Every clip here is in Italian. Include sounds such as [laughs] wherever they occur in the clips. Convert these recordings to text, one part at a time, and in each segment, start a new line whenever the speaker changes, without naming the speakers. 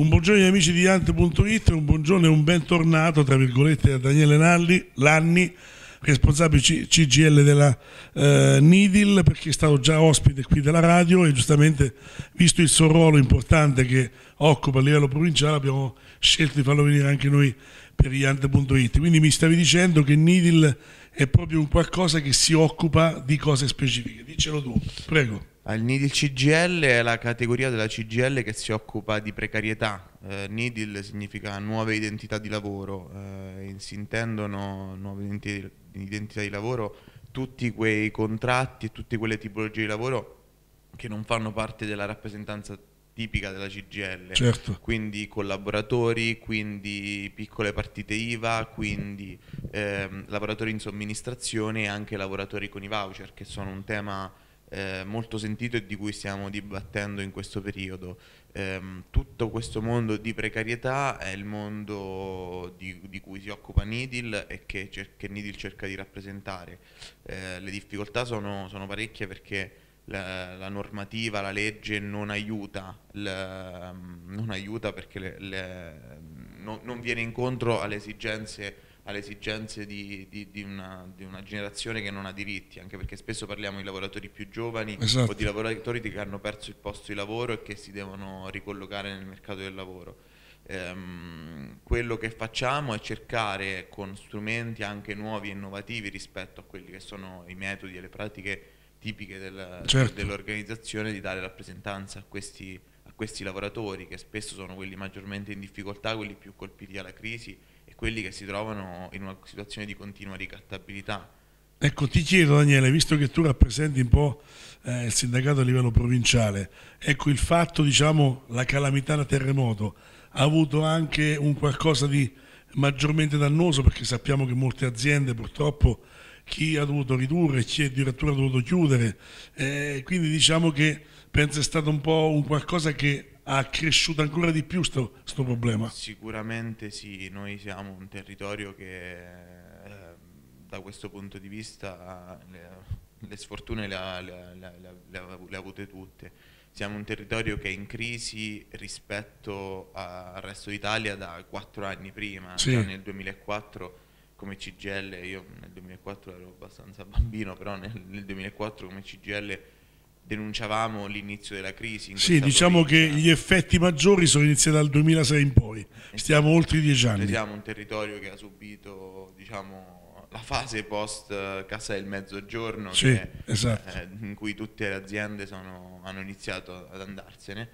Un buongiorno agli amici di Ant.it, un buongiorno e un bentornato, tra virgolette, a Daniele Nalli, Lanni, responsabile CGL della eh, Nidil, perché è stato già ospite qui della radio e giustamente, visto il suo ruolo importante che occupa a livello provinciale, abbiamo scelto di farlo venire anche noi per Ant.it. Quindi mi stavi dicendo che Nidil è proprio un qualcosa che si occupa di cose specifiche. Dicelo tu,
prego. Il NIDIL CGL è la categoria della CGL che si occupa di precarietà. Eh, NIDIL significa nuove identità di lavoro, eh, si intendono nuove identità di lavoro tutti quei contratti e tutte quelle tipologie di lavoro che non fanno parte della rappresentanza tipica della CGL, certo. quindi collaboratori, quindi piccole partite IVA, quindi ehm, lavoratori in somministrazione e anche lavoratori con i voucher, che sono un tema eh, molto sentito e di cui stiamo dibattendo in questo periodo. Ehm, tutto questo mondo di precarietà è il mondo di, di cui si occupa Nidil e che, che Nidil cerca di rappresentare. Eh, le difficoltà sono, sono parecchie perché la, la, normativa, la legge non aiuta, la, non aiuta perché le, le, no, non viene incontro alle esigenze alle esigenze di, di, di, una, di, una, generazione che non ha diritti, anche perché spesso parliamo di lavoratori più giovani esatto. o di esatto. lavoratori che hanno perso il posto di lavoro e che si devono ricollocare nel mercato del lavoro. Ehm, quello che facciamo è cercare con strumenti anche nuovi e innovativi rispetto a quelli che sono i metodi e le pratiche tipiche del, certo. dell'organizzazione di dare rappresentanza a questi, a questi lavoratori che spesso sono quelli maggiormente in difficoltà, quelli più colpiti dalla crisi quelli che si trovano in una situazione di continua ricattabilità.
Ecco, ti chiedo Daniele, visto che tu rappresenti un po' eh, il sindacato a livello provinciale, ecco il fatto, diciamo, la calamità da terremoto ha avuto anche un qualcosa di maggiormente dannoso perché sappiamo che molte aziende purtroppo chi ha dovuto ridurre, chi addirittura ha dovuto chiudere, eh, quindi diciamo che penso è stato un po' un qualcosa che ha cresciuto ancora di più questo problema.
Sicuramente sì, noi siamo un territorio che eh, da questo punto di vista le, le sfortune le ha, le, le ha avute tutte. Siamo un territorio che è in crisi rispetto al resto d'Italia da quattro anni prima, sì. cioè nel 2004 come CGL, io nel 2004 ero abbastanza bambino, però nel, nel 2004 come CGL denunciavamo l'inizio della crisi. sì, diciamo provincia.
che gli effetti maggiori sono iniziati dal 2006 in poi, stiamo oltre dieci anni. Siamo
un territorio che ha subito diciamo, la fase post eh, Casa del Mezzogiorno, sì, che, esatto. eh, in cui tutte le aziende sono, hanno iniziato ad andarsene,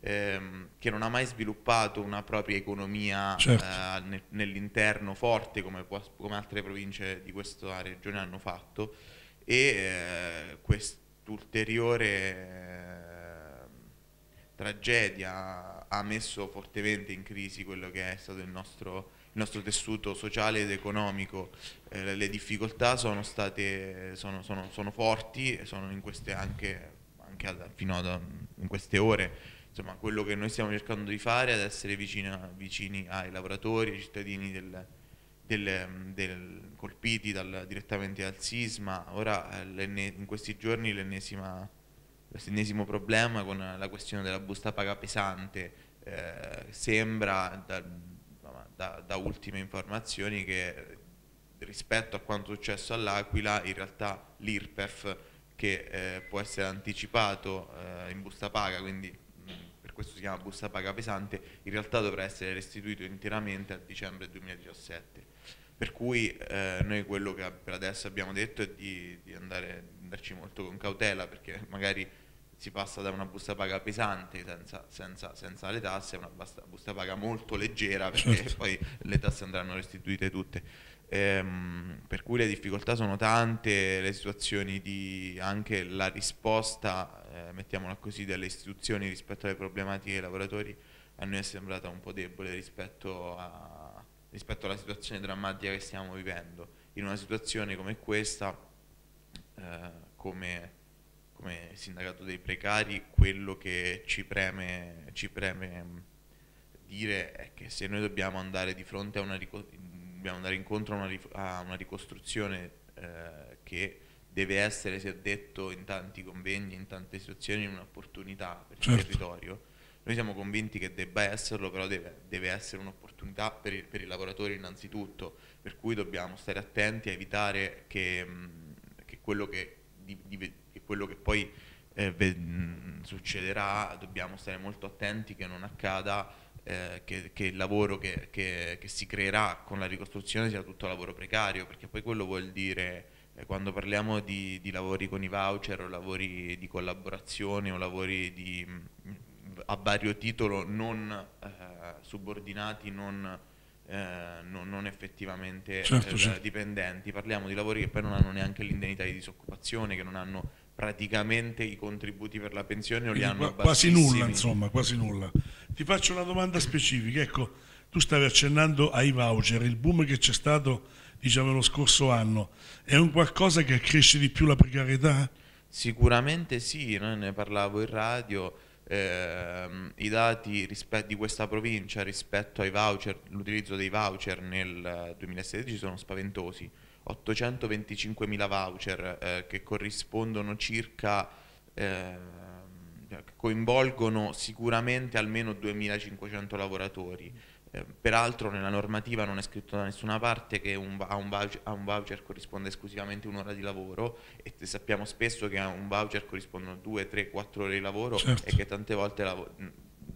ehm, che non ha mai sviluppato una propria economia certo. eh, ne, nell'interno forte come, come, altre province di questa regione hanno fatto e eh, questo ulteriore eh, tragedia ha messo fortemente in crisi quello che è stato il nostro, il nostro tessuto sociale ed economico. Eh, le difficoltà sono, state, sono, sono, sono forti, sono in queste anche, anche alla, fino ad, mm, in queste ore. Insomma, quello che noi stiamo cercando di fare è essere vicina, vicini ai lavoratori, ai cittadini del, del, del, colpiti dal, direttamente dal sisma, ora eh, in questi giorni l'ennesimo problema con la questione della busta paga pesante, eh, sembra da, da, da ultime informazioni che rispetto a quanto è successo all'Aquila in realtà l'IRPEF che eh, può essere anticipato eh, in busta paga, quindi mm, per questo si chiama busta paga pesante, in realtà dovrà essere restituito interamente a dicembre 2017. Per cui eh, noi quello che per adesso abbiamo detto è di, di andare, andarci molto con cautela perché magari si passa da una busta paga pesante senza, senza, senza le tasse a una busta, busta, paga molto leggera perché certo. poi le tasse andranno restituite tutte. Ehm, per cui le difficoltà sono tante, le situazioni di anche la risposta, eh, mettiamola così, delle istituzioni rispetto alle problematiche dei lavoratori a noi è sembrata un po' debole rispetto a rispetto alla situazione drammatica che stiamo vivendo. In una situazione come questa, eh, come, come, sindacato dei precari, quello che ci preme, ci preme, mm, dire è che se noi dobbiamo andare, una, dobbiamo andare incontro a una, a una ricostruzione eh, che deve essere, si è detto in tanti convegni, in tante situazioni, un'opportunità per certo. il territorio, noi siamo convinti che debba esserlo, però deve, deve essere un'opportunità per, per i lavoratori innanzitutto, per cui dobbiamo stare attenti a evitare che, che, quello, che, di, di, che quello, che, poi eh, ve, succederà, dobbiamo stare molto attenti che non accada eh, che, che, il lavoro che, che, che, si creerà con la ricostruzione sia tutto lavoro precario, perché poi quello vuol dire, eh, quando parliamo di, di, lavori con i voucher o lavori di collaborazione o lavori di, a vario titolo non eh, subordinati, non, eh, non, non effettivamente eh, certo, certo. dipendenti. Parliamo di lavori che poi non hanno neanche l'indennità di disoccupazione, che non hanno praticamente i contributi per la pensione o li hanno qua, quasi nulla insomma
quasi nulla ti faccio una domanda specifica ecco tu stavi accennando ai voucher il boom che c'è stato diciamo lo scorso anno è un qualcosa che accresce di più la precarietà?
sicuramente sì no? ne parlavo in radio ehm, i dati di questa provincia rispetto ai voucher, l'utilizzo dei voucher nel 2016 eh, sono spaventosi. 825.000 voucher eh, che corrispondono circa, eh, coinvolgono sicuramente almeno 2.500 lavoratori eh, peraltro nella normativa non è scritto da nessuna parte che un, a, un voucher, a, un voucher, corrisponde esclusivamente un'ora di lavoro e sappiamo spesso che a un voucher corrispondono due, tre, quattro ore di lavoro certo. e che tante volte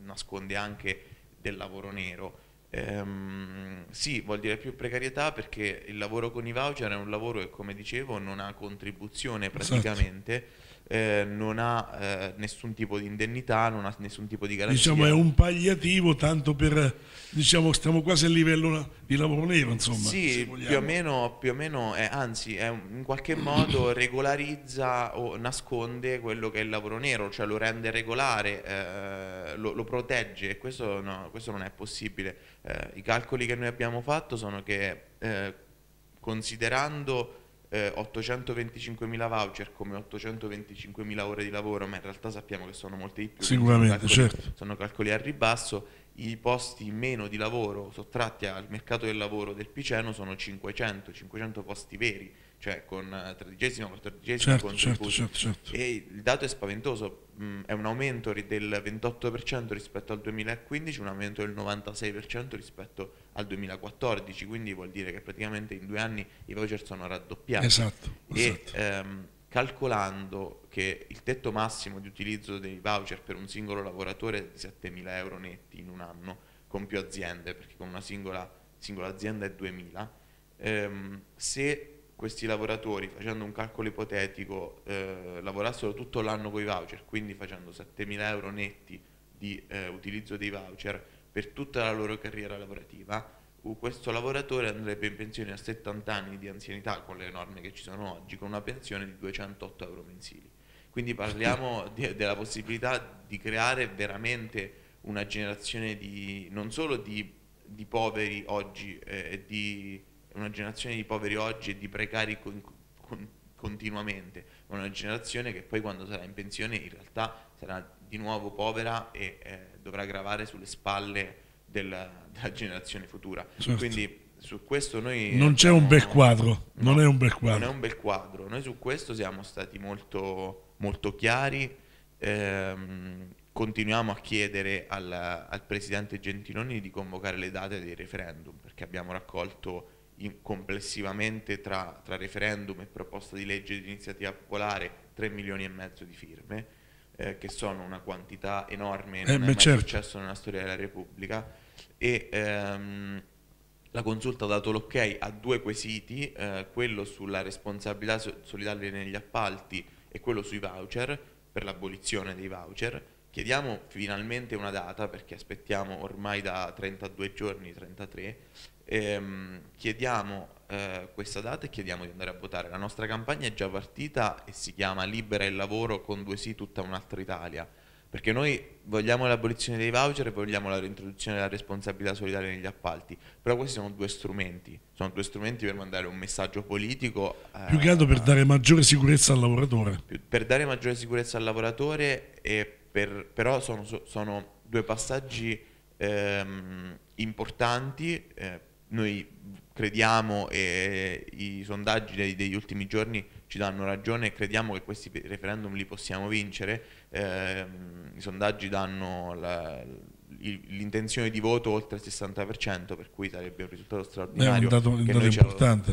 nasconde anche del lavoro nero. Ehm, sì, vuol dire più precarietà perché il lavoro con i voucher è un lavoro che come dicevo non ha contribuzione esatto. praticamente. Certo eh, non ha eh, nessun tipo di indennità, non ha nessun tipo di garanzia. Diciamo è un
pagliativo tanto per, diciamo stiamo quasi a livello di lavoro nero insomma.
Sì, più o meno, più o meno è, anzi è, in qualche modo regolarizza o nasconde quello che è il lavoro nero, cioè lo rende regolare, eh, lo, lo, protegge e questo, no, questo, non è possibile. Eh, I calcoli che noi abbiamo fatto sono che eh, considerando eh, 825.000 voucher come 825.000 ore di lavoro, ma in realtà sappiamo che sono molte di più. Sicuramente, sono calcoli, certo. Sono calcoli a ribasso. I posti meno di lavoro sottratti al mercato del lavoro del Piceno sono 500, 500 posti veri cioè con eh, tredicesimo, quattordicesimo certo, certo, certo, certo, e il dato è spaventoso, mm, è un aumento del 28% rispetto al 2015, un aumento del 96% rispetto al 2014, quindi vuol dire che praticamente in due anni i voucher sono raddoppiati. Esatto. E, esatto. ehm, calcolando che il tetto massimo di utilizzo dei voucher per un singolo lavoratore è di 7.000 euro netti in un anno, con più aziende, perché con una singola, singola azienda è 2.000, ehm, se questi lavoratori, facendo un calcolo ipotetico, eh, lavorassero tutto l'anno con i voucher, quindi facendo 7.000 euro netti di eh, utilizzo dei voucher per tutta la loro carriera lavorativa, questo lavoratore andrebbe in pensione a 70 anni di anzianità con le norme che ci sono oggi, con una pensione di 208 euro mensili. Quindi parliamo [laughs] di, della possibilità di creare veramente una generazione di, non solo di, di poveri oggi, eh, di una generazione di poveri oggi e di precari con, con, continuamente, ma una generazione che poi quando sarà in pensione in realtà sarà di nuovo povera e eh, dovrà gravare sulle spalle della, della generazione futura. Certo. Quindi su questo noi... Non c'è un bel quadro, no, non è un bel quadro. Non è un bel quadro, noi su questo siamo stati molto, molto chiari, ehm, continuiamo a chiedere al, al Presidente Gentiloni di convocare le date dei referendum perché abbiamo raccolto in, complessivamente tra, tra, referendum e proposta di legge di iniziativa popolare 3 milioni e mezzo di firme, eh, che sono una quantità enorme, eh, non eh, è mai certo. successo nella storia della Repubblica, e ehm, la consulta ha dato l'ok a due quesiti, eh, quello sulla responsabilità solidale negli appalti e quello sui voucher, per l'abolizione dei voucher, Chiediamo finalmente una data, perché aspettiamo ormai da 32 giorni, 33, ehm, chiediamo eh, questa data e chiediamo di andare a votare. La nostra campagna è già partita e si chiama Libera il lavoro con due sì tutta un'altra Italia perché noi vogliamo l'abolizione dei voucher e vogliamo la reintroduzione della responsabilità solidale negli appalti, però questi sono due strumenti, sono due strumenti per mandare un messaggio politico. Eh, Più che altro per dare
maggiore sicurezza al lavoratore.
Per dare maggiore sicurezza al lavoratore, per, però sono, sono, due passaggi ehm, importanti. Eh, noi crediamo e i sondaggi degli ultimi giorni ci danno ragione e crediamo che questi referendum li possiamo vincere eh, i sondaggi danno la, l'intenzione di voto oltre il 60%, per cui sarebbe un risultato straordinario un dato, un che, noi ci,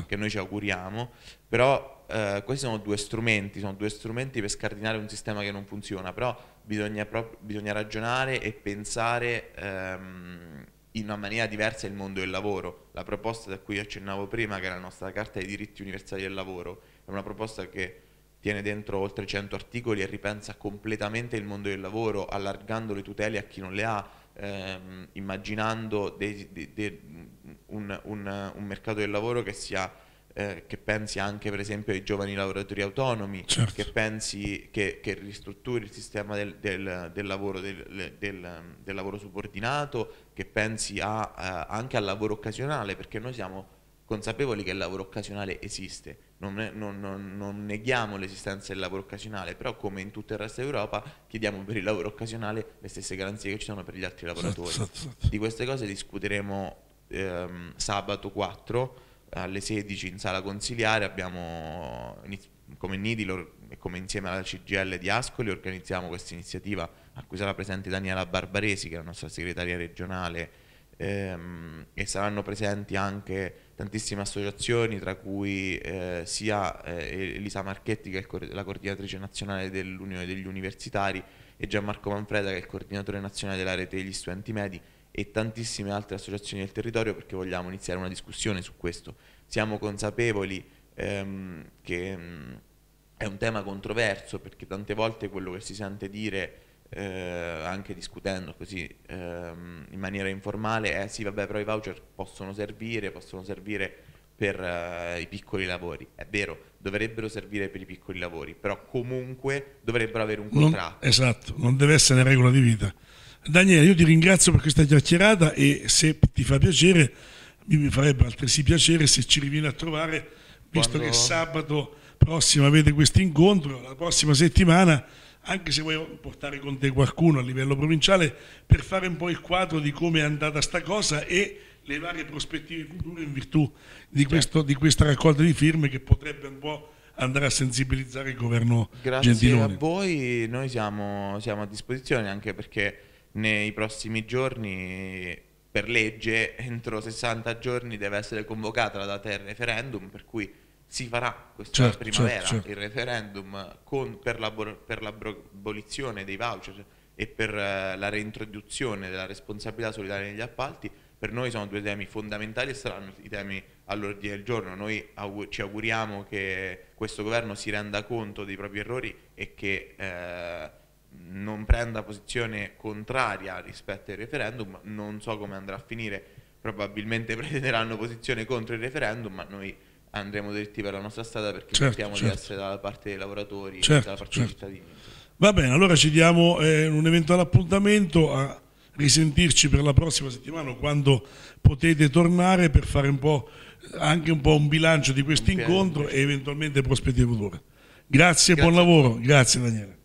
che, noi ci, auguriamo, però eh, questi sono due strumenti, sono due strumenti per scardinare un sistema che non funziona, però bisogna, bisogna ragionare e pensare ehm, in una maniera diversa il mondo del lavoro. La proposta da cui accennavo prima, che era la nostra Carta dei diritti universali del lavoro, è una proposta che tiene dentro oltre 100 articoli e ripensa completamente il mondo del lavoro, allargando le tutele a chi non le ha, ehm, immaginando dei, dei, dei, un, un, un, mercato del lavoro che sia eh, che pensi anche per esempio ai giovani lavoratori autonomi, certo. che pensi che, che, ristrutturi il sistema del, del, del lavoro, del, del, lavoro subordinato, che pensi a, a, eh, anche al lavoro occasionale, perché noi siamo consapevoli che il lavoro occasionale esiste, non, non, non, non, neghiamo l'esistenza del lavoro occasionale, però come in tutto il resto d'Europa chiediamo per il lavoro occasionale le stesse garanzie che ci sono per gli altri lavoratori. Di queste cose discuteremo ehm, sabato 4 alle 16 in sala consiliare, abbiamo come Nidil e come insieme alla CGL di Ascoli organizziamo questa iniziativa a cui sarà presente Daniela Barbaresi che è la nostra segretaria regionale ehm, e saranno presenti anche tantissime associazioni, tra cui eh, sia eh, Elisa Marchetti, che è la coordinatrice nazionale dell'Unione degli Universitari, e Gianmarco Manfreda, che è il coordinatore nazionale della rete degli studenti medi, e tantissime altre associazioni del territorio, perché vogliamo iniziare una discussione su questo. Siamo consapevoli ehm, che mh, mm, è un tema controverso, perché tante volte quello che si sente dire eh, anche discutendo così ehm, in maniera informale, eh sì vabbè però i voucher possono servire, possono servire per eh, i piccoli lavori, è vero, dovrebbero servire per i piccoli lavori, però comunque dovrebbero avere un contratto.
Non, esatto, non deve essere regola di vita. Daniele, io ti ringrazio per questa chiacchierata e se ti fa piacere, mi farebbe altresì piacere se ci rivieni a trovare, visto Quando... che sabato prossimo avete questo incontro, la prossima settimana anche se vuoi portare con te qualcuno a livello provinciale, per fare un po' il quadro di come è andata sta cosa e le varie prospettive future in virtù di, certo. questo, di questa raccolta di firme che potrebbe un po' andare a sensibilizzare il governo Grazie Gentiloni. Grazie
a voi, noi siamo, siamo a disposizione anche perché nei prossimi giorni per legge entro 60 giorni deve essere convocata la data del referendum per cui si farà questa certo, certo primavera certo, certo. il referendum con, per, l'abolizione dei voucher e per eh, la reintroduzione della responsabilità solidale negli appalti, per noi sono due temi fondamentali e saranno i temi all'ordine del giorno. Noi aug ci auguriamo che questo governo si renda conto dei propri errori e che eh, non prenda posizione contraria rispetto al referendum, non so come andrà a finire, probabilmente [laughs] prenderanno posizione contro il referendum, ma noi andremo dritti per la nostra strada perché certo, cerchiamo certo. di essere dalla parte dei lavoratori certo, e dalla parte dei certo. cittadini.
Va bene, allora ci diamo eh, un eventuale appuntamento a risentirci per la prossima settimana quando potete tornare per fare un po', anche un po' un bilancio di questo incontro e eventualmente prospettive future. Grazie, e buon lavoro. Grazie Daniele.